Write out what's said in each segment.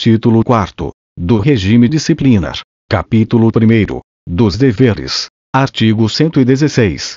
Título 4 do Regime Disciplinar. Capítulo 1 dos Deveres. Artigo 116.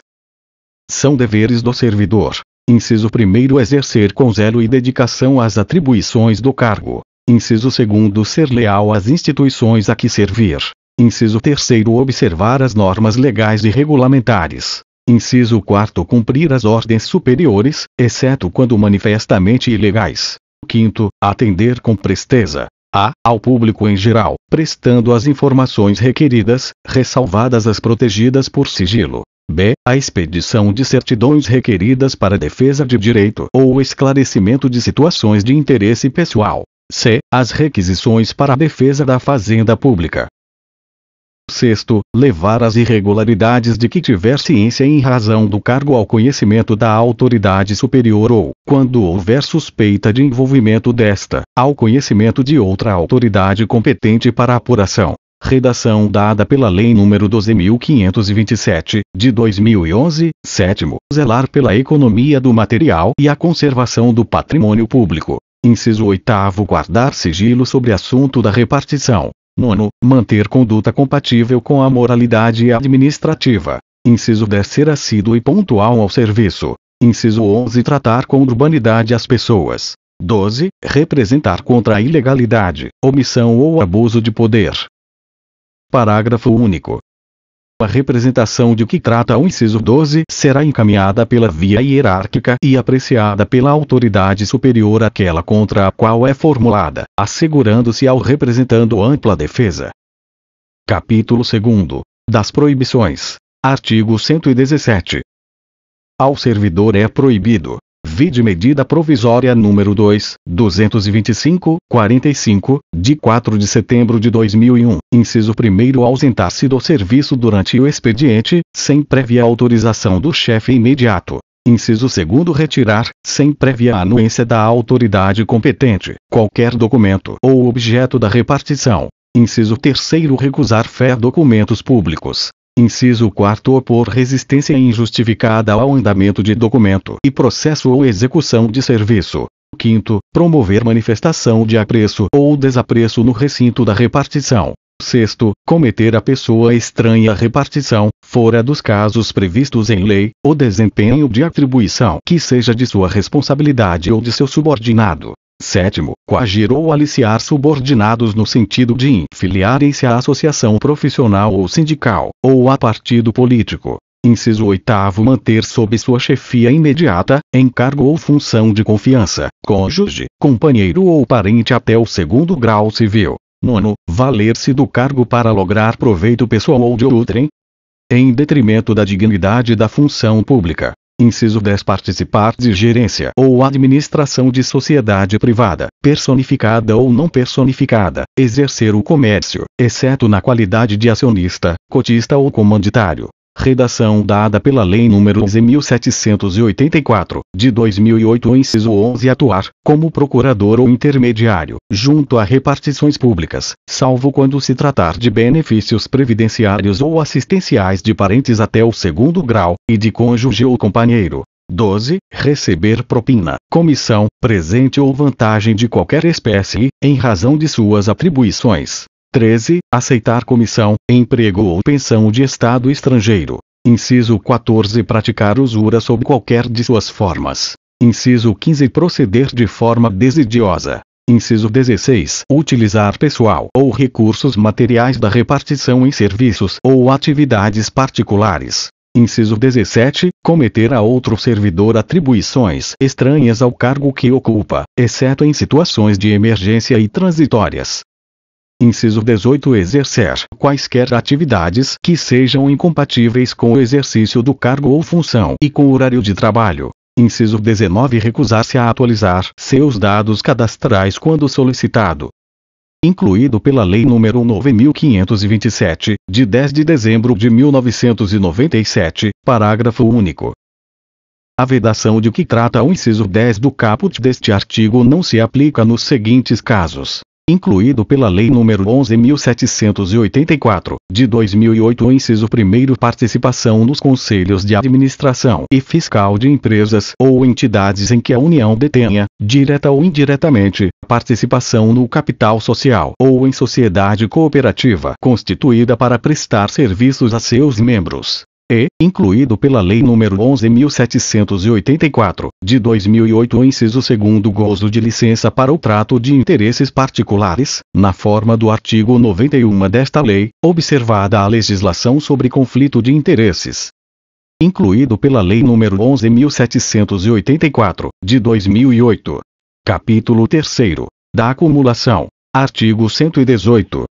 São deveres do servidor. Inciso 1 Exercer com zelo e dedicação as atribuições do cargo. Inciso 2 Ser leal às instituições a que servir. Inciso 3 Observar as normas legais e regulamentares. Inciso 4 Cumprir as ordens superiores, exceto quando manifestamente ilegais. 5. Atender com presteza, a ao público em geral, prestando as informações requeridas, ressalvadas as protegidas por sigilo. B. A expedição de certidões requeridas para defesa de direito ou esclarecimento de situações de interesse pessoal. C. As requisições para a defesa da fazenda pública. Sexto, levar as irregularidades de que tiver ciência em razão do cargo ao conhecimento da autoridade superior ou, quando houver suspeita de envolvimento desta, ao conhecimento de outra autoridade competente para apuração. Redação dada pela Lei nº 12.527, de 2011, sétimo, zelar pela economia do material e a conservação do patrimônio público. Inciso 8 Guardar sigilo sobre assunto da repartição, Nono, manter conduta compatível com a moralidade administrativa. Inciso 10 ser assíduo e pontual ao serviço. Inciso 11 tratar com urbanidade as pessoas. 12 representar contra a ilegalidade, omissão ou abuso de poder. Parágrafo único. A representação de que trata o inciso 12 será encaminhada pela via hierárquica e apreciada pela autoridade superior àquela contra a qual é formulada, assegurando-se ao representando ampla defesa. Capítulo 2 Das Proibições. Artigo 117. Ao servidor é proibido Vide medida provisória número 2, 225, 45, de 4 de setembro de 2001, inciso 1 ausentar-se do serviço durante o expediente, sem prévia autorização do chefe imediato. Inciso 2 retirar, sem prévia anuência da autoridade competente, qualquer documento ou objeto da repartição. Inciso 3 recusar fé documentos públicos, Inciso 4 opor resistência injustificada ao andamento de documento e processo ou execução de serviço. Quinto, promover manifestação de apreço ou desapreço no recinto da repartição. Sexto, cometer a pessoa estranha à repartição, fora dos casos previstos em lei, o desempenho de atribuição que seja de sua responsabilidade ou de seu subordinado. Sétimo, coagir ou aliciar subordinados no sentido de infiliarem-se à associação profissional ou sindical, ou a partido político. Inciso 8. Manter sob sua chefia imediata, encargo ou função de confiança, cônjuge, companheiro ou parente até o segundo grau civil. Nono, valer-se do cargo para lograr proveito pessoal ou de outrem, em detrimento da dignidade da função pública. Inciso 10 Participar de gerência ou administração de sociedade privada, personificada ou não personificada, exercer o comércio, exceto na qualidade de acionista, cotista ou comanditário, Redação dada pela Lei nº 11.784, de 2008 inciso 11 atuar, como procurador ou intermediário, junto a repartições públicas, salvo quando se tratar de benefícios previdenciários ou assistenciais de parentes até o segundo grau, e de cônjuge ou companheiro. 12. Receber propina, comissão, presente ou vantagem de qualquer espécie, em razão de suas atribuições. 13. Aceitar comissão, emprego ou pensão de Estado estrangeiro. Inciso 14. Praticar usura sob qualquer de suas formas. Inciso 15. Proceder de forma desidiosa. Inciso 16. Utilizar pessoal ou recursos materiais da repartição em serviços ou atividades particulares. Inciso 17. Cometer a outro servidor atribuições estranhas ao cargo que ocupa, exceto em situações de emergência e transitórias. Inciso 18 Exercer quaisquer atividades que sejam incompatíveis com o exercício do cargo ou função e com o horário de trabalho. Inciso 19 Recusar-se a atualizar seus dados cadastrais quando solicitado incluído pela Lei nº 9.527, de 10 de dezembro de 1997, parágrafo único. A vedação de que trata o inciso 10 do caput deste artigo não se aplica nos seguintes casos incluído pela Lei nº 11.784, de 2008 o inciso 1 Participação nos conselhos de administração e fiscal de empresas ou entidades em que a União detenha, direta ou indiretamente, participação no capital social ou em sociedade cooperativa constituída para prestar serviços a seus membros e, incluído pela Lei nº 11.784, de 2008 o inciso segundo, gozo de licença para o trato de interesses particulares, na forma do artigo 91 desta lei, observada a legislação sobre conflito de interesses incluído pela Lei nº 11.784, de 2008. Capítulo 3 da acumulação. Artigo 118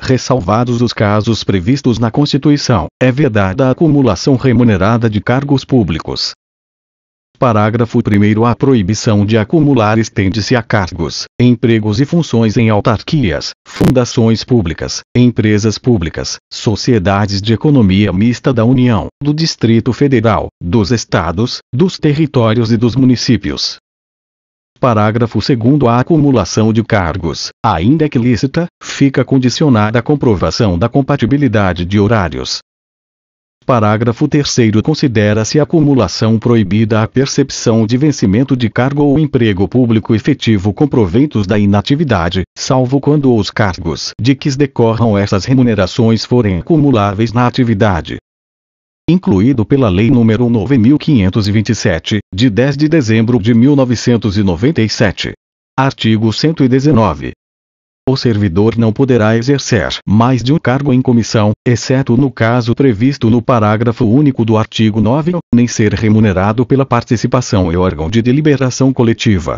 ressalvados os casos previstos na Constituição, é vedada a acumulação remunerada de cargos públicos. Parágrafo 1 A proibição de acumular estende-se a cargos, empregos e funções em autarquias, fundações públicas, empresas públicas, sociedades de economia mista da União, do Distrito Federal, dos Estados, dos territórios e dos municípios, parágrafo 2 a acumulação de cargos, ainda que lícita, fica condicionada à comprovação da compatibilidade de horários. Parágrafo 3 Considera-se acumulação proibida a percepção de vencimento de cargo ou emprego público efetivo com proventos da inatividade, salvo quando os cargos de que decorram essas remunerações forem acumuláveis na atividade incluído pela Lei nº 9527, de 10 de dezembro de 1997. Artigo 119. O servidor não poderá exercer mais de um cargo em comissão, exceto no caso previsto no parágrafo único do artigo 9, nem ser remunerado pela participação e órgão de deliberação coletiva.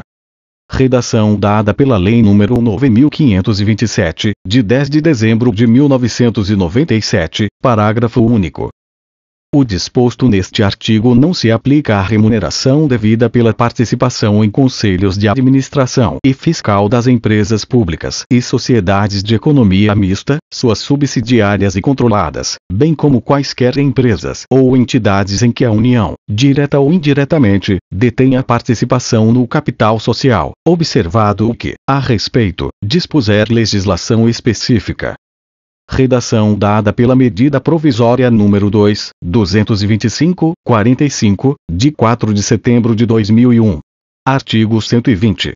Redação dada pela Lei nº 9527, de 10 de dezembro de 1997, parágrafo único. O disposto neste artigo não se aplica à remuneração devida pela participação em conselhos de administração e fiscal das empresas públicas e sociedades de economia mista, suas subsidiárias e controladas, bem como quaisquer empresas ou entidades em que a União, direta ou indiretamente, detenha participação no capital social, observado o que, a respeito, dispuser legislação específica. Redação dada pela medida provisória número 2, 225, 45, de 4 de setembro de 2001. Artigo 120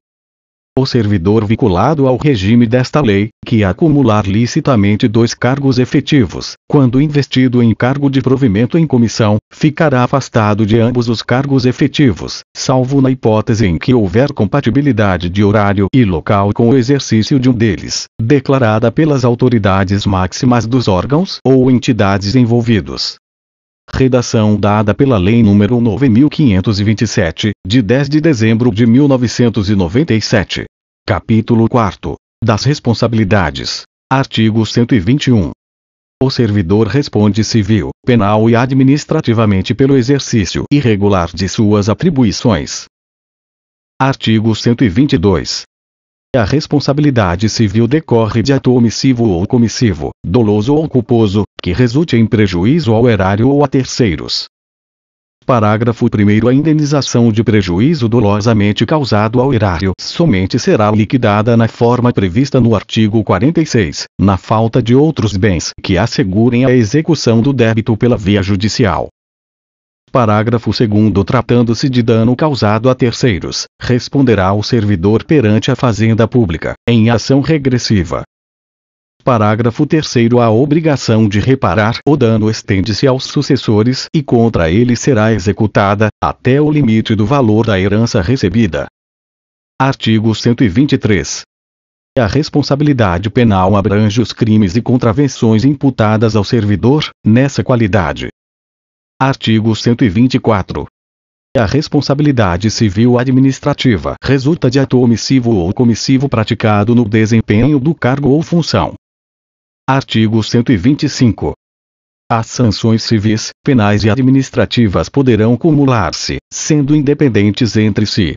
o servidor vinculado ao regime desta lei, que é acumular licitamente dois cargos efetivos, quando investido em cargo de provimento em comissão, ficará afastado de ambos os cargos efetivos, salvo na hipótese em que houver compatibilidade de horário e local com o exercício de um deles, declarada pelas autoridades máximas dos órgãos ou entidades envolvidos redação dada pela Lei nº 9.527, de 10 de dezembro de 1997. Capítulo 4. Das responsabilidades. Artigo 121. O servidor responde civil, penal e administrativamente pelo exercício irregular de suas atribuições. Artigo 122. A responsabilidade civil decorre de ato omissivo ou comissivo, doloso ou culposo, que resulte em prejuízo ao erário ou a terceiros. Parágrafo 1. A indenização de prejuízo dolosamente causado ao erário somente será liquidada na forma prevista no artigo 46, na falta de outros bens que assegurem a execução do débito pela via judicial. Parágrafo 2. Tratando-se de dano causado a terceiros, responderá o servidor perante a Fazenda Pública, em ação regressiva, Parágrafo 3 A obrigação de reparar o dano estende-se aos sucessores e contra ele será executada, até o limite do valor da herança recebida. Artigo 123. A responsabilidade penal abrange os crimes e contravenções imputadas ao servidor, nessa qualidade. Artigo 124. A responsabilidade civil administrativa resulta de ato omissivo ou comissivo praticado no desempenho do cargo ou função, Artigo 125. As sanções civis, penais e administrativas poderão cumular-se, sendo independentes entre si.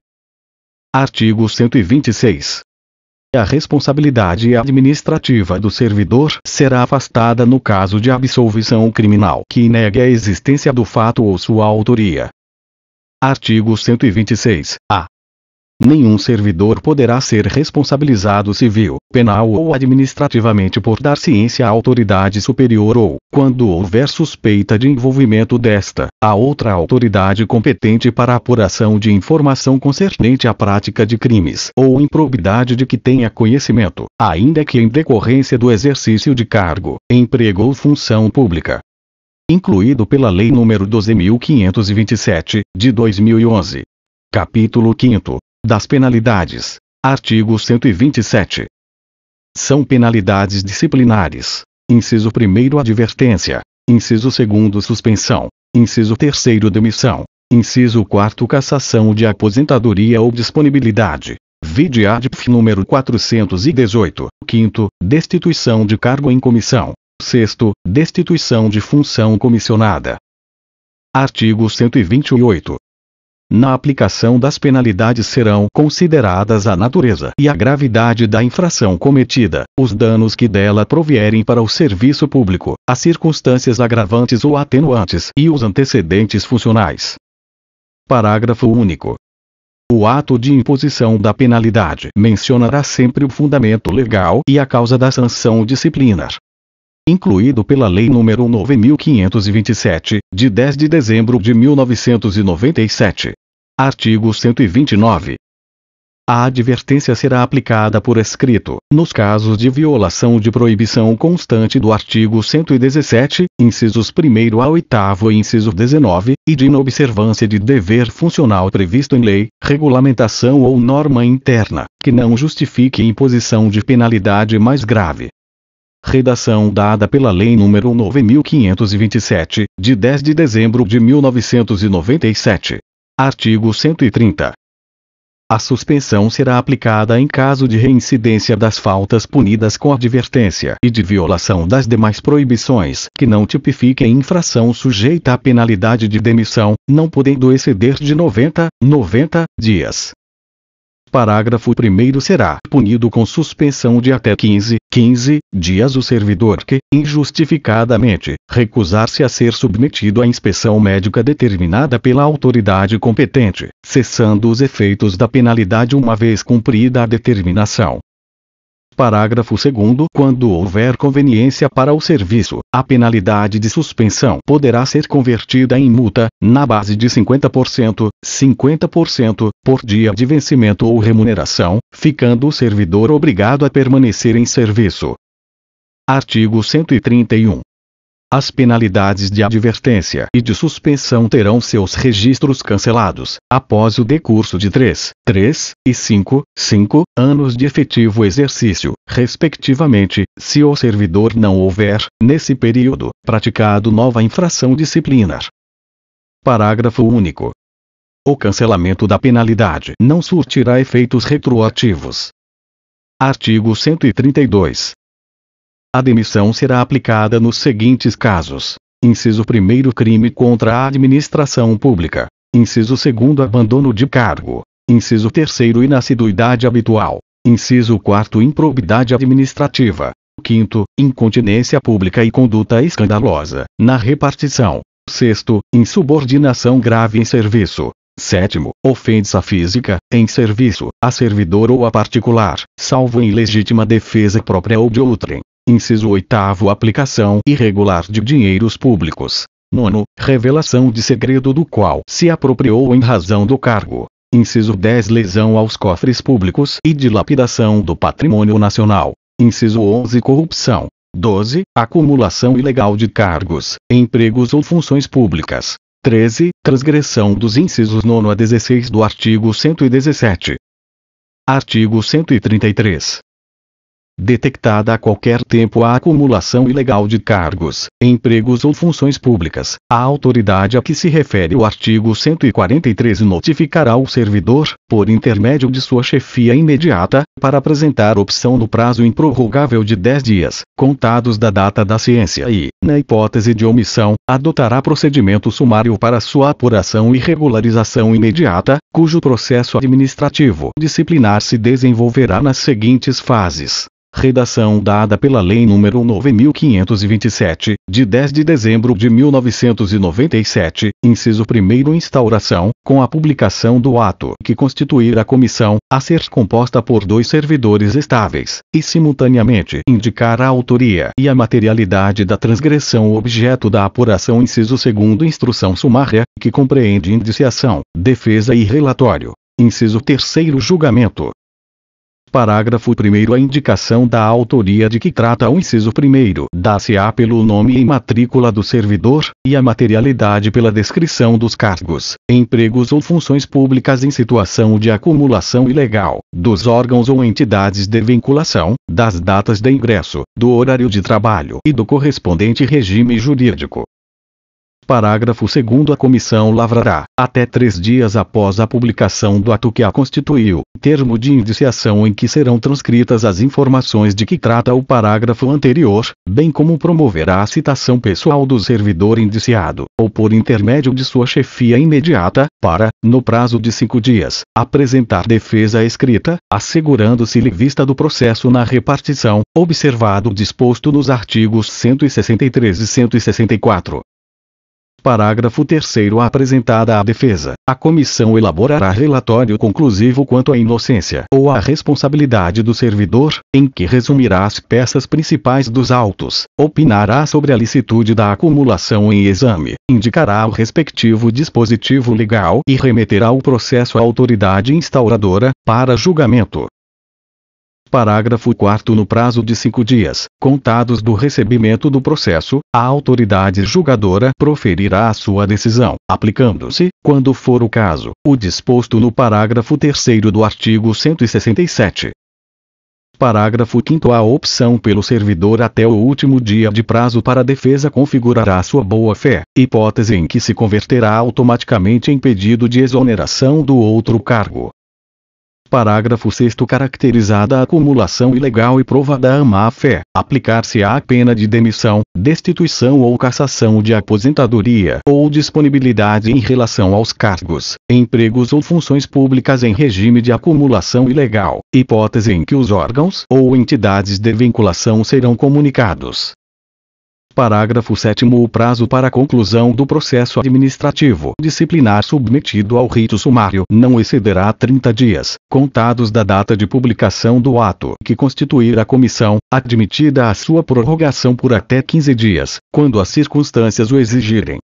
Artigo 126. A responsabilidade administrativa do servidor será afastada no caso de absolvição criminal que negue a existência do fato ou sua autoria. Artigo 126. A. Nenhum servidor poderá ser responsabilizado civil, penal ou administrativamente por dar ciência à autoridade superior ou, quando houver suspeita de envolvimento desta, a outra autoridade competente para apuração de informação concernente à prática de crimes ou improbidade de que tenha conhecimento, ainda que em decorrência do exercício de cargo, emprego ou função pública incluído pela Lei nº 12.527, de 2011. Capítulo 5 das penalidades. Artigo 127. São penalidades disciplinares. Inciso 1 advertência. Inciso 2 suspensão. Inciso 3 demissão. Inciso 4 cassação de aposentadoria ou disponibilidade. Vide ADPF número 418. 5 destituição de cargo em comissão. 6 destituição de função comissionada. Artigo 128 na aplicação das penalidades serão consideradas a natureza e a gravidade da infração cometida, os danos que dela provierem para o serviço público, as circunstâncias agravantes ou atenuantes e os antecedentes funcionais. Parágrafo único. O ato de imposição da penalidade mencionará sempre o fundamento legal e a causa da sanção disciplinar incluído pela Lei nº 9527, de 10 de dezembro de 1997. Artigo 129. A advertência será aplicada por escrito, nos casos de violação de proibição constante do artigo 117, incisos 1 a 8 e inciso 19, e de inobservância de dever funcional previsto em lei, regulamentação ou norma interna, que não justifique imposição de penalidade mais grave. Redação dada pela Lei nº 9527, de 10 de dezembro de 1997. Artigo 130. A suspensão será aplicada em caso de reincidência das faltas punidas com advertência e de violação das demais proibições que não tipifiquem infração sujeita à penalidade de demissão, não podendo exceder de 90, 90 dias. Parágrafo 1 será punido com suspensão de até 15, 15 dias o servidor que, injustificadamente, recusar-se a ser submetido à inspeção médica determinada pela autoridade competente, cessando os efeitos da penalidade uma vez cumprida a determinação, Parágrafo 2 Quando houver conveniência para o serviço, a penalidade de suspensão poderá ser convertida em multa, na base de 50%, 50%, por dia de vencimento ou remuneração, ficando o servidor obrigado a permanecer em serviço. Artigo 131. As penalidades de advertência e de suspensão terão seus registros cancelados, após o decurso de 3, 3 e 5, 5 anos de efetivo exercício, respectivamente, se o servidor não houver, nesse período, praticado nova infração disciplinar. Parágrafo único. O cancelamento da penalidade não surtirá efeitos retroativos. Artigo 132. A demissão será aplicada nos seguintes casos: inciso 1 crime contra a administração pública, inciso 2 abandono de cargo, inciso 3 inassiduidade habitual, inciso 4 improbidade administrativa, quinto incontinência pública e conduta escandalosa na repartição, sexto insubordinação grave em serviço, Sétimo, ofensa física, em serviço, a servidor ou a particular, salvo em legítima defesa própria ou de outrem. Inciso 8 Aplicação irregular de dinheiros públicos. 9. revelação de segredo do qual se apropriou em razão do cargo. Inciso 10 Lesão aos cofres públicos e dilapidação do patrimônio nacional. Inciso 11 Corrupção. 12. Acumulação ilegal de cargos, empregos ou funções públicas. 13. Transgressão dos incisos 9 a 16 do artigo 117. Artigo 133 detectada a qualquer tempo a acumulação ilegal de cargos, empregos ou funções públicas, a autoridade a que se refere o artigo 143 notificará o servidor, por intermédio de sua chefia imediata, para apresentar opção no prazo improrrogável de 10 dias, contados da data da ciência e, na hipótese de omissão, adotará procedimento sumário para sua apuração e regularização imediata, cujo processo administrativo disciplinar se desenvolverá nas seguintes fases redação dada pela Lei nº 9527, de 10 de dezembro de 1997, inciso 1 instauração, com a publicação do ato que constituir a comissão, a ser composta por dois servidores estáveis, e simultaneamente indicar a autoria e a materialidade da transgressão objeto da apuração inciso 2 instrução sumária, que compreende indiciação, defesa e relatório. Inciso 3 Julgamento. Parágrafo 1 A indicação da autoria de que trata o inciso 1 dá-se-á pelo nome e matrícula do servidor, e a materialidade pela descrição dos cargos, empregos ou funções públicas em situação de acumulação ilegal, dos órgãos ou entidades de vinculação, das datas de ingresso, do horário de trabalho e do correspondente regime jurídico. Parágrafo 2 A comissão lavrará, até três dias após a publicação do ato que a constituiu, termo de indiciação em que serão transcritas as informações de que trata o parágrafo anterior, bem como promoverá a citação pessoal do servidor indiciado, ou por intermédio de sua chefia imediata, para, no prazo de cinco dias, apresentar defesa escrita, assegurando-se-lhe vista do processo na repartição, observado o disposto nos artigos 163 e 164. Parágrafo 3 Apresentada à defesa, a comissão elaborará relatório conclusivo quanto à inocência ou à responsabilidade do servidor, em que resumirá as peças principais dos autos, opinará sobre a licitude da acumulação em exame, indicará o respectivo dispositivo legal e remeterá o processo à autoridade instauradora, para julgamento. Parágrafo 4 No prazo de cinco dias, contados do recebimento do processo, a autoridade julgadora proferirá a sua decisão, aplicando-se, quando for o caso, o disposto no parágrafo 3 do artigo 167. Parágrafo 5 A opção pelo servidor até o último dia de prazo para defesa configurará sua boa-fé, hipótese em que se converterá automaticamente em pedido de exoneração do outro cargo, Parágrafo 6 Caracterizada a acumulação ilegal e provada a má-fé, aplicar-se-á a pena de demissão, destituição ou cassação de aposentadoria ou disponibilidade em relação aos cargos, empregos ou funções públicas em regime de acumulação ilegal, hipótese em que os órgãos ou entidades de vinculação serão comunicados, Parágrafo 7 O prazo para a conclusão do processo administrativo disciplinar submetido ao rito sumário não excederá 30 dias, contados da data de publicação do ato que constituir a comissão, admitida a sua prorrogação por até 15 dias, quando as circunstâncias o exigirem.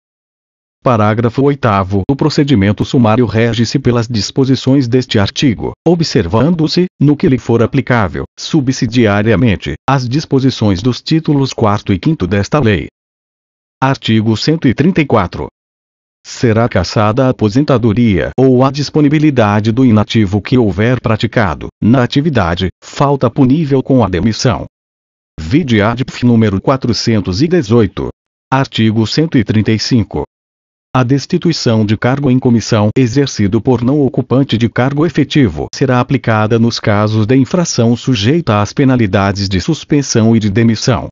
Parágrafo 8 O procedimento sumário rege-se pelas disposições deste artigo, observando-se, no que lhe for aplicável, subsidiariamente, as disposições dos títulos 4 e 5 desta lei. Artigo 134. Será cassada a aposentadoria ou a disponibilidade do inativo que houver praticado, na atividade, falta punível com a demissão. Vide ADPF número 418. Artigo 135. A destituição de cargo em comissão exercido por não ocupante de cargo efetivo será aplicada nos casos de infração sujeita às penalidades de suspensão e de demissão.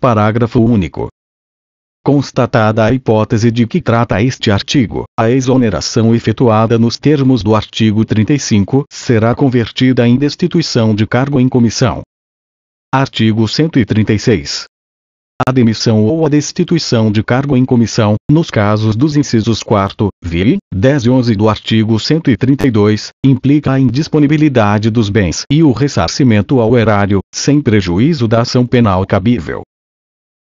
Parágrafo único. Constatada a hipótese de que trata este artigo, a exoneração efetuada nos termos do artigo 35 será convertida em destituição de cargo em comissão. Artigo 136 a demissão ou a destituição de cargo em comissão, nos casos dos incisos 4, vi, 10 e 11 do artigo 132, implica a indisponibilidade dos bens e o ressarcimento ao erário, sem prejuízo da ação penal cabível.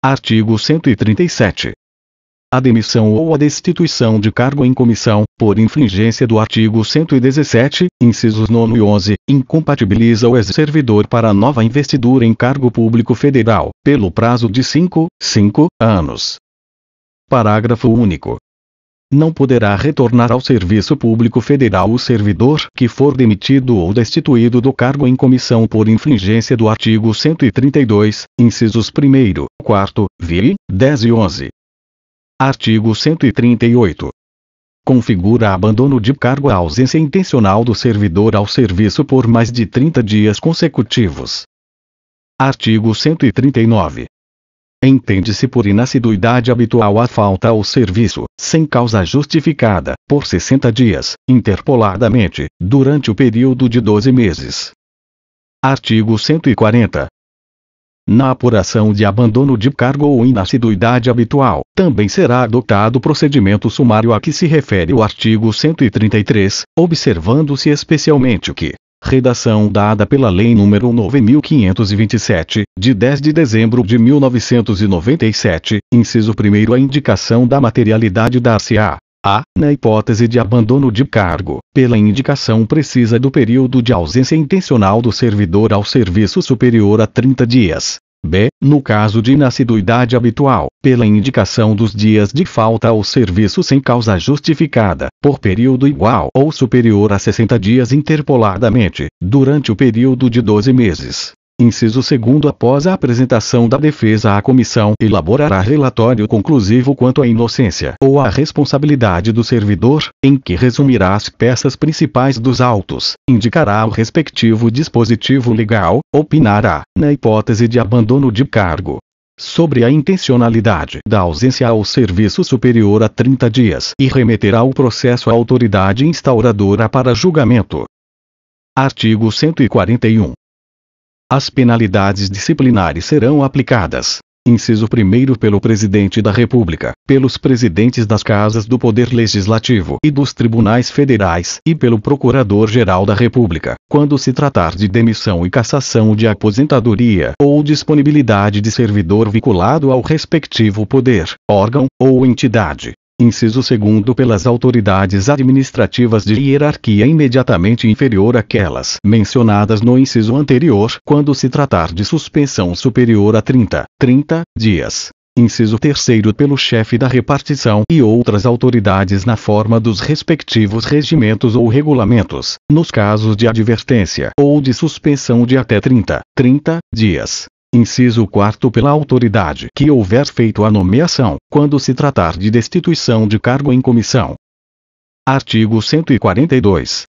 Artigo 137 a demissão ou a destituição de cargo em comissão, por infringência do artigo 117, incisos 9 e 11, incompatibiliza o ex-servidor para nova investidura em cargo público federal, pelo prazo de 5, 5 anos. Parágrafo único. Não poderá retornar ao serviço público federal o servidor que for demitido ou destituído do cargo em comissão por infringência do artigo 132, incisos 1, 4, vi, 10 e 11, Artigo 138. Configura abandono de cargo a ausência intencional do servidor ao serviço por mais de 30 dias consecutivos. Artigo 139. Entende-se por inassiduidade habitual a falta ao serviço, sem causa justificada, por 60 dias, interpoladamente, durante o período de 12 meses. Artigo 140. Na apuração de abandono de cargo ou inassiduidade habitual, também será adotado o procedimento sumário a que se refere o artigo 133, observando-se especialmente que redação dada pela Lei nº 9.527, de 10 de dezembro de 1997, inciso 1 a indicação da materialidade da CA a. Na hipótese de abandono de cargo, pela indicação precisa do período de ausência intencional do servidor ao serviço superior a 30 dias. B. No caso de inassiduidade habitual, pela indicação dos dias de falta ao serviço sem causa justificada, por período igual ou superior a 60 dias interpoladamente, durante o período de 12 meses. Inciso 2 Após a apresentação da defesa à comissão, elaborará relatório conclusivo quanto à inocência ou à responsabilidade do servidor, em que resumirá as peças principais dos autos, indicará o respectivo dispositivo legal, opinará, na hipótese de abandono de cargo, sobre a intencionalidade da ausência ao serviço superior a 30 dias e remeterá o processo à autoridade instauradora para julgamento. Artigo 141. As penalidades disciplinares serão aplicadas. Inciso primeiro, pelo Presidente da República, pelos presidentes das Casas do Poder Legislativo e dos Tribunais Federais e pelo Procurador-Geral da República, quando se tratar de demissão e cassação de aposentadoria ou disponibilidade de servidor vinculado ao respectivo poder, órgão ou entidade, inciso 2 pelas autoridades administrativas de hierarquia imediatamente inferior àquelas mencionadas no inciso anterior, quando se tratar de suspensão superior a 30, 30 dias. Inciso 3 pelo chefe da repartição e outras autoridades na forma dos respectivos regimentos ou regulamentos, nos casos de advertência ou de suspensão de até 30, 30 dias. Inciso 4 pela autoridade que houver feito a nomeação, quando se tratar de destituição de cargo em comissão. Artigo 142.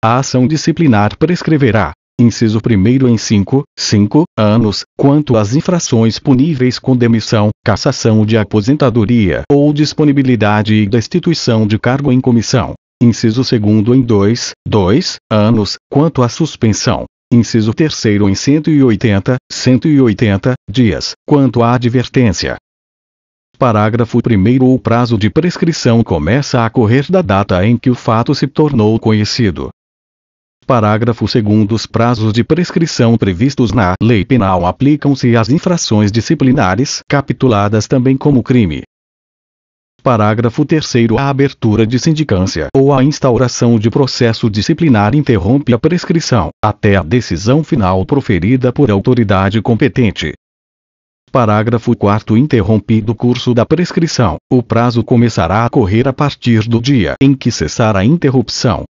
A ação disciplinar prescreverá, inciso 1 em 5, 5 anos, quanto às infrações puníveis com demissão, cassação de aposentadoria ou disponibilidade e destituição de cargo em comissão. Inciso 2 em 2, 2 anos, quanto à suspensão, inciso 3 em 180, 180 dias, quanto à advertência. Parágrafo 1 O prazo de prescrição começa a correr da data em que o fato se tornou conhecido. Parágrafo 2 Os prazos de prescrição previstos na lei penal aplicam-se às infrações disciplinares capituladas também como crime. Parágrafo 3 A abertura de sindicância ou a instauração de processo disciplinar interrompe a prescrição, até a decisão final proferida por autoridade competente. Parágrafo 4 Interrompido o curso da prescrição, o prazo começará a correr a partir do dia em que cessar a interrupção.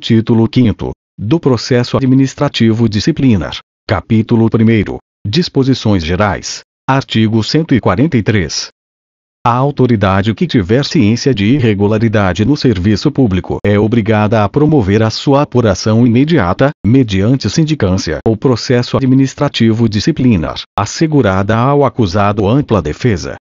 Título 5 Do Processo Administrativo Disciplinar. Capítulo 1 Disposições Gerais. Artigo 143. A autoridade que tiver ciência de irregularidade no serviço público é obrigada a promover a sua apuração imediata, mediante sindicância ou processo administrativo disciplinar, assegurada ao acusado ampla defesa.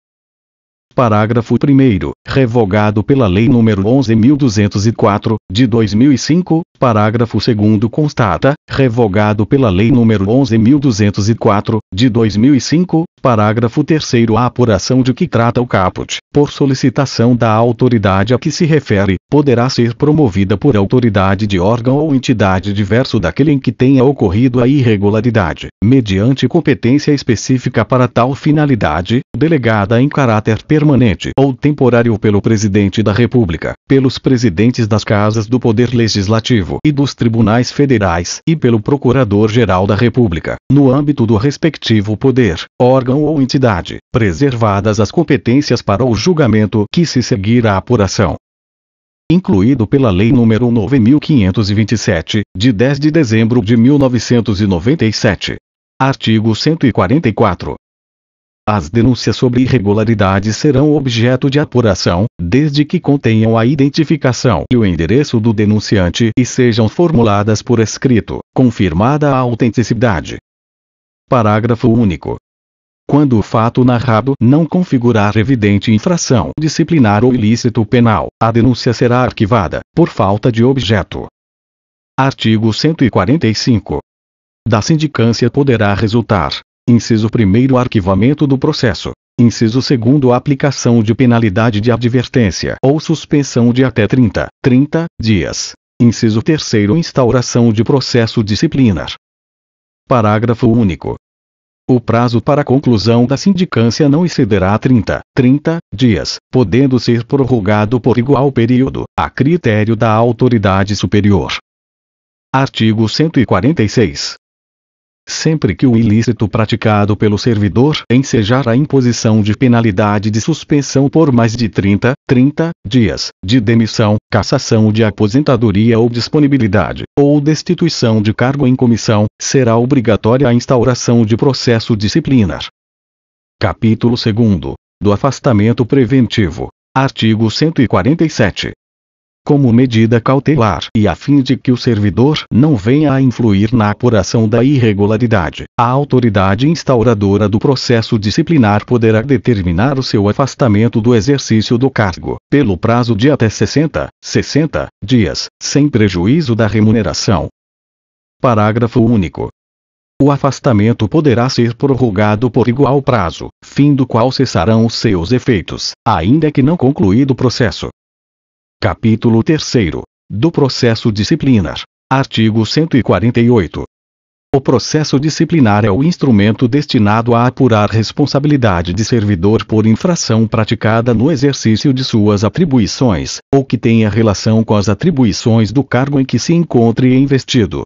Parágrafo 1. Revogado pela Lei nº 11.204, de 2005, Parágrafo 2 constata, revogado pela Lei nº 11.204, de 2005, parágrafo 3 a apuração de que trata o caput, por solicitação da autoridade a que se refere, poderá ser promovida por autoridade de órgão ou entidade diverso daquele em que tenha ocorrido a irregularidade, mediante competência específica para tal finalidade, delegada em caráter permanente ou temporário pelo Presidente da República, pelos presidentes das casas do Poder Legislativo Executivo e dos Tribunais Federais e pelo Procurador-Geral da República, no âmbito do respectivo poder, órgão ou entidade, preservadas as competências para o julgamento que se seguir à apuração incluído pela Lei nº 9527, de 10 de dezembro de 1997. Artigo 144. As denúncias sobre irregularidades serão objeto de apuração, desde que contenham a identificação e o endereço do denunciante e sejam formuladas por escrito, confirmada a autenticidade. Parágrafo único. Quando o fato narrado não configurar evidente infração disciplinar ou ilícito penal, a denúncia será arquivada, por falta de objeto. Artigo 145. Da sindicância poderá resultar, Inciso 1 Arquivamento do processo. Inciso 2 Aplicação de penalidade de advertência ou suspensão de até 30, 30 dias. Inciso 3 Instauração de processo disciplinar. Parágrafo único. O prazo para conclusão da sindicância não excederá 30, 30 dias, podendo ser prorrogado por igual período, a critério da autoridade superior. Artigo 146 sempre que o ilícito praticado pelo servidor ensejar a imposição de penalidade de suspensão por mais de 30, 30 dias, de demissão, cassação de aposentadoria ou disponibilidade, ou destituição de cargo em comissão, será obrigatória a instauração de processo disciplinar. Capítulo 2 do afastamento preventivo. Artigo 147 como medida cautelar e a fim de que o servidor não venha a influir na apuração da irregularidade. A autoridade instauradora do processo disciplinar poderá determinar o seu afastamento do exercício do cargo, pelo prazo de até 60, 60 dias, sem prejuízo da remuneração. Parágrafo único. O afastamento poderá ser prorrogado por igual prazo, fim do qual cessarão os seus efeitos, ainda que não concluído o processo. Capítulo 3 Do processo disciplinar. Artigo 148. O processo disciplinar é o instrumento destinado a apurar responsabilidade de servidor por infração praticada no exercício de suas atribuições, ou que tenha relação com as atribuições do cargo em que se encontre investido.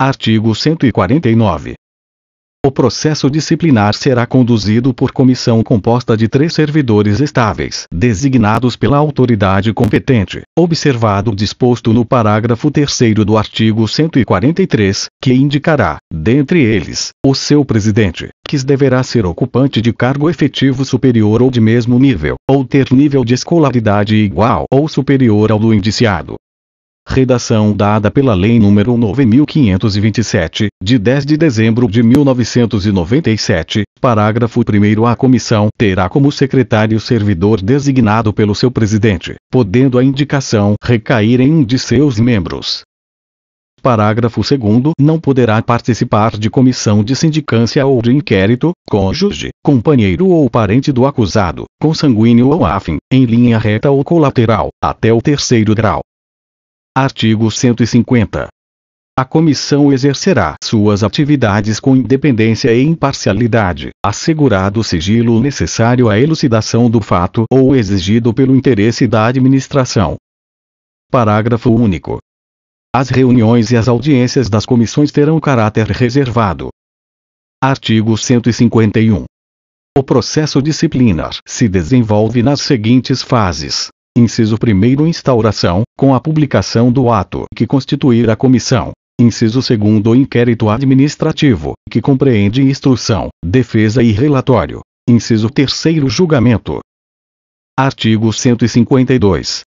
Artigo 149. O processo disciplinar será conduzido por comissão composta de três servidores estáveis, designados pela autoridade competente, observado o disposto no parágrafo 3 do artigo 143, que indicará, dentre eles, o seu presidente, que deverá ser ocupante de cargo efetivo superior ou de mesmo nível, ou ter nível de escolaridade igual ou superior ao do indiciado, Redação dada pela Lei nº 9527, de 10 de dezembro de 1997, parágrafo 1 A comissão terá como secretário servidor designado pelo seu presidente, podendo a indicação recair em um de seus membros. Parágrafo 2 Não poderá participar de comissão de sindicância ou de inquérito, cônjuge, companheiro ou parente do acusado, consanguíneo ou afim, em linha reta ou colateral, até o terceiro grau, Artigo 150. A comissão exercerá suas atividades com independência e imparcialidade, assegurado o sigilo necessário à elucidação do fato ou exigido pelo interesse da administração. Parágrafo único. As reuniões e as audiências das comissões terão caráter reservado. Artigo 151. O processo disciplinar se desenvolve nas seguintes fases. Inciso 1 Instauração, com a publicação do ato que constituir a comissão. Inciso 2 Inquérito administrativo, que compreende instrução, defesa e relatório. Inciso 3 Julgamento. Artigo 152.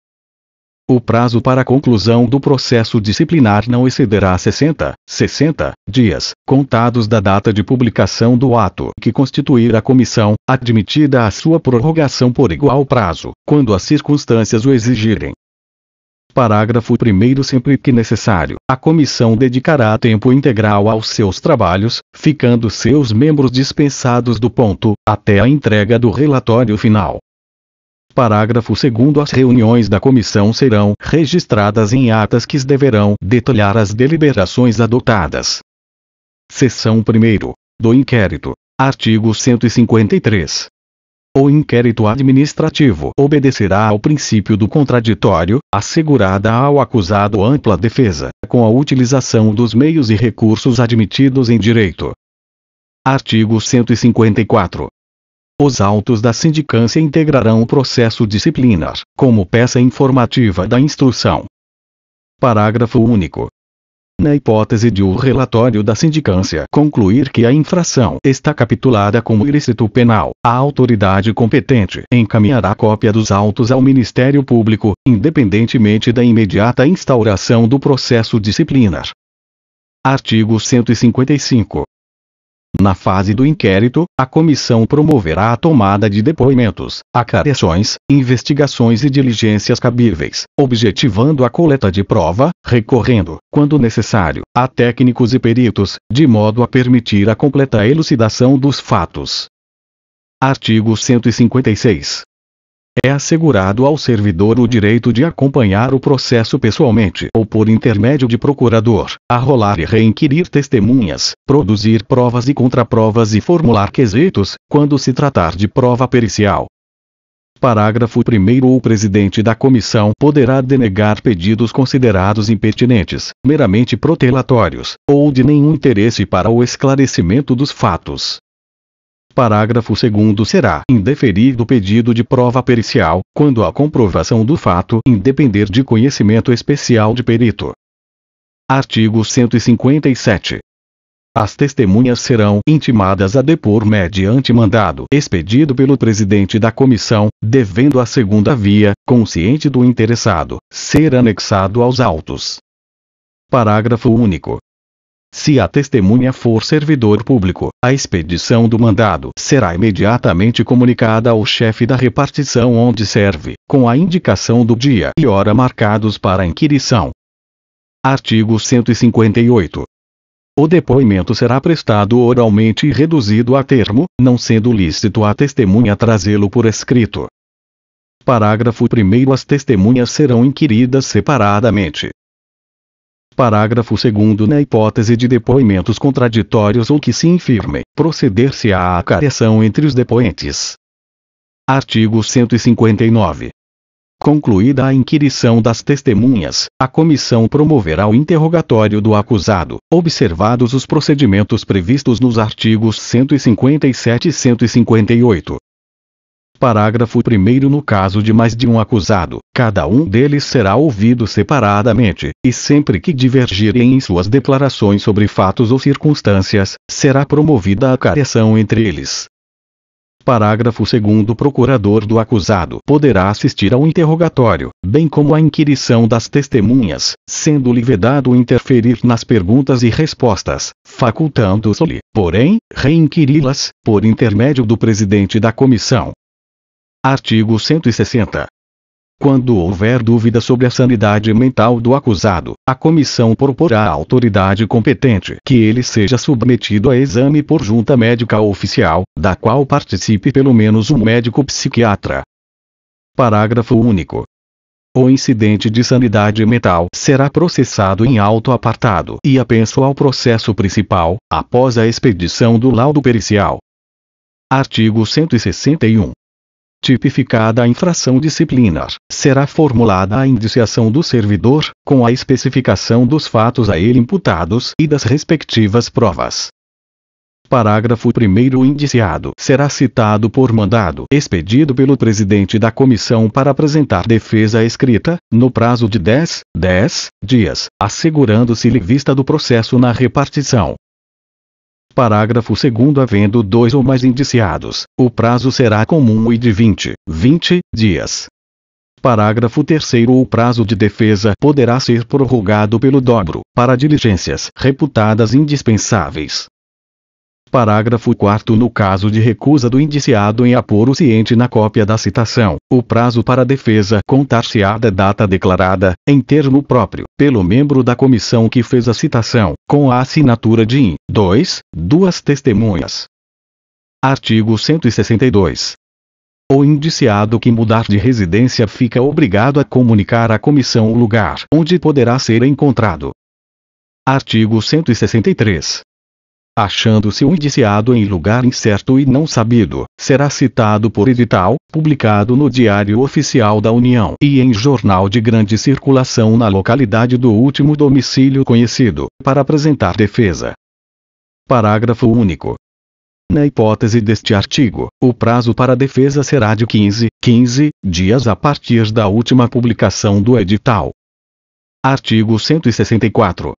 O prazo para a conclusão do processo disciplinar não excederá 60, 60 dias, contados da data de publicação do ato que constituir a comissão, admitida a sua prorrogação por igual prazo, quando as circunstâncias o exigirem. Parágrafo 1 Sempre que necessário, a comissão dedicará tempo integral aos seus trabalhos, ficando seus membros dispensados do ponto, até a entrega do relatório final. Parágrafo 2 As reuniões da comissão serão registradas em atas que deverão detalhar as deliberações adotadas. Seção 1 do inquérito. Artigo 153. O inquérito administrativo obedecerá ao princípio do contraditório, assegurada ao acusado ampla defesa, com a utilização dos meios e recursos admitidos em direito. Artigo 154. Os autos da sindicância integrarão o processo disciplinar, como peça informativa da instrução. Parágrafo único. Na hipótese de o relatório da sindicância concluir que a infração está capitulada como ilícito penal, a autoridade competente encaminhará cópia dos autos ao Ministério Público, independentemente da imediata instauração do processo disciplinar. Artigo 155. Na fase do inquérito, a comissão promoverá a tomada de depoimentos, acareções, investigações e diligências cabíveis, objetivando a coleta de prova, recorrendo, quando necessário, a técnicos e peritos, de modo a permitir a completa elucidação dos fatos. Artigo 156 é assegurado ao servidor o direito de acompanhar o processo pessoalmente ou por intermédio de procurador, arrolar e reinquirir testemunhas, produzir provas e contraprovas e formular quesitos, quando se tratar de prova pericial. Parágrafo 1 O presidente da comissão poderá denegar pedidos considerados impertinentes, meramente protelatórios, ou de nenhum interesse para o esclarecimento dos fatos, Parágrafo 2 será indeferido o pedido de prova pericial, quando a comprovação do fato independer de conhecimento especial de perito. Artigo 157. As testemunhas serão intimadas a depor mediante mandado expedido pelo presidente da comissão, devendo a segunda via, consciente do interessado, ser anexado aos autos. Parágrafo único. Se a testemunha for servidor público, a expedição do mandado será imediatamente comunicada ao chefe da repartição onde serve, com a indicação do dia e hora marcados para a inquirição. Artigo 158. O depoimento será prestado oralmente e reduzido a termo, não sendo lícito à testemunha trazê-lo por escrito. Parágrafo 1 As testemunhas serão inquiridas separadamente, Parágrafo 2 Na hipótese de depoimentos contraditórios ou que se infirme, proceder-se-á à careção entre os depoentes. Artigo 159. Concluída a inquirição das testemunhas, a comissão promoverá o interrogatório do acusado, observados os procedimentos previstos nos artigos 157 e 158. Parágrafo 1 No caso de mais de um acusado, cada um deles será ouvido separadamente, e sempre que divergirem em suas declarações sobre fatos ou circunstâncias, será promovida a careção entre eles. Parágrafo 2 O procurador do acusado poderá assistir ao interrogatório, bem como à inquirição das testemunhas, sendo-lhe vedado interferir nas perguntas e respostas, facultando-se-lhe, porém, reinquiri-las, por intermédio do presidente da comissão, Artigo 160. Quando houver dúvida sobre a sanidade mental do acusado, a comissão proporá à autoridade competente que ele seja submetido a exame por junta médica oficial, da qual participe pelo menos um médico psiquiatra. Parágrafo único. O incidente de sanidade mental será processado em auto apartado e apenso ao processo principal, após a expedição do laudo pericial. Artigo 161 tipificada a infração disciplinar, será formulada a indiciação do servidor, com a especificação dos fatos a ele imputados e das respectivas provas. Parágrafo 1 O indiciado será citado por mandado expedido pelo presidente da comissão para apresentar defesa escrita, no prazo de 10, 10 dias, assegurando-se-lhe vista do processo na repartição, Parágrafo 2 Havendo dois ou mais indiciados, o prazo será comum e de 20, 20 dias. Parágrafo 3 O prazo de defesa poderá ser prorrogado pelo dobro, para diligências reputadas indispensáveis, Parágrafo 4 No caso de recusa do indiciado em apor o ciente na cópia da citação, o prazo para defesa contar-se-á da data declarada, em termo próprio, pelo membro da comissão que fez a citação, com a assinatura de in. 2, duas testemunhas. Artigo 162. O indiciado que mudar de residência fica obrigado a comunicar à comissão o lugar onde poderá ser encontrado. Artigo 163 achando-se um indiciado em lugar incerto e não sabido, será citado por edital, publicado no Diário Oficial da União e em jornal de grande circulação na localidade do último domicílio conhecido, para apresentar defesa. Parágrafo único. Na hipótese deste artigo, o prazo para defesa será de 15, 15 dias a partir da última publicação do edital. Artigo 164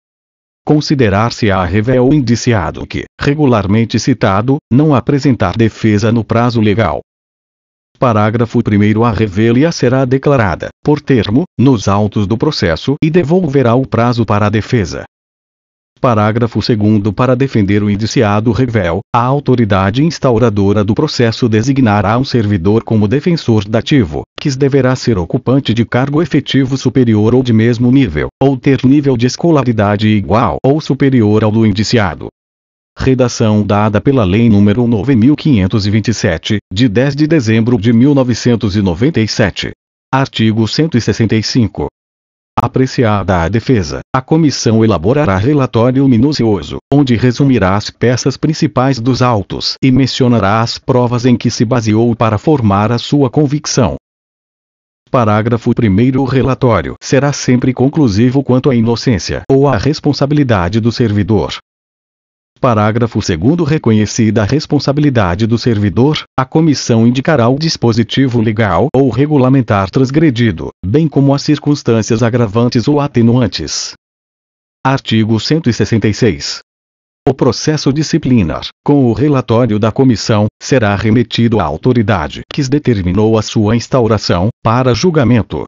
considerar-se-á revé indiciado que, regularmente citado, não apresentar defesa no prazo legal. Parágrafo 1 A revelia será declarada, por termo, nos autos do processo e devolverá o prazo para a defesa, Parágrafo 2 Para defender o indiciado revel, a autoridade instauradora do processo designará um servidor como defensor dativo, que deverá ser ocupante de cargo efetivo superior ou de mesmo nível, ou ter nível de escolaridade igual ou superior ao do indiciado. Redação dada pela Lei nº 9527, de 10 de dezembro de 1997. Artigo 165. Apreciada a defesa, a comissão elaborará relatório minucioso, onde resumirá as peças principais dos autos e mencionará as provas em que se baseou para formar a sua convicção. Parágrafo 1 O relatório será sempre conclusivo quanto à inocência ou à responsabilidade do servidor, Parágrafo 2 Reconhecida a responsabilidade do servidor, a comissão indicará o dispositivo legal ou regulamentar transgredido, bem como as circunstâncias agravantes ou atenuantes. Artigo 166. O processo disciplinar, com o relatório da comissão, será remetido à autoridade que determinou a sua instauração, para julgamento,